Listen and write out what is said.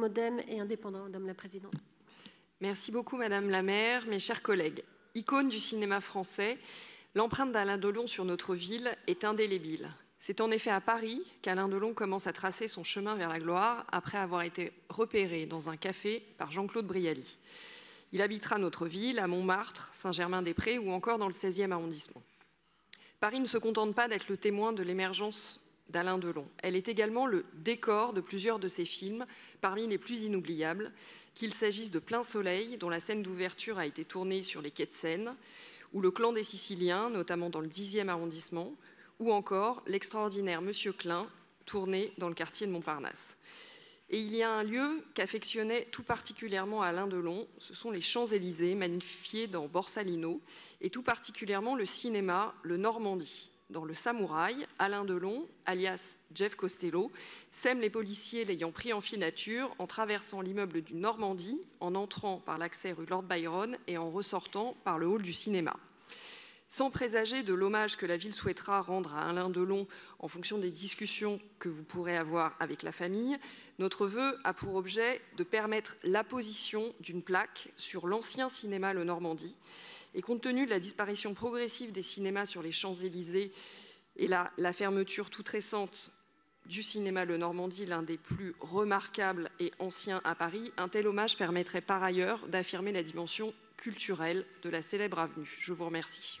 Modem et indépendant, Madame la Présidente. Merci beaucoup, Madame la maire, mes chers collègues. Icône du cinéma français, l'empreinte d'Alain Delon sur notre ville est indélébile. C'est en effet à Paris qu'Alain Delon commence à tracer son chemin vers la gloire après avoir été repéré dans un café par Jean-Claude Brialy. Il habitera notre ville, à Montmartre, Saint-Germain-des-Prés ou encore dans le 16e arrondissement. Paris ne se contente pas d'être le témoin de l'émergence d'Alain Delon. Elle est également le décor de plusieurs de ses films, parmi les plus inoubliables, qu'il s'agisse de Plein Soleil, dont la scène d'ouverture a été tournée sur les quais de Seine, ou Le Clan des Siciliens, notamment dans le 10e arrondissement, ou encore L'extraordinaire Monsieur Klein, tourné dans le quartier de Montparnasse. Et il y a un lieu qu'affectionnait tout particulièrement Alain Delon, ce sont les Champs-Élysées, magnifiés dans Borsalino, et tout particulièrement le cinéma, le Normandie, dans Le Samouraï, Alain Delon, alias Jeff Costello, sème les policiers l'ayant pris en finature en traversant l'immeuble du Normandie, en entrant par l'accès rue Lord Byron et en ressortant par le hall du cinéma. Sans présager de l'hommage que la ville souhaitera rendre à Alain Delon en fonction des discussions que vous pourrez avoir avec la famille, notre vœu a pour objet de permettre l'apposition d'une plaque sur l'ancien cinéma Le Normandie et compte tenu de la disparition progressive des cinémas sur les Champs-Élysées et la, la fermeture toute récente du cinéma Le Normandie, l'un des plus remarquables et anciens à Paris, un tel hommage permettrait par ailleurs d'affirmer la dimension culturelle de la célèbre avenue. Je vous remercie.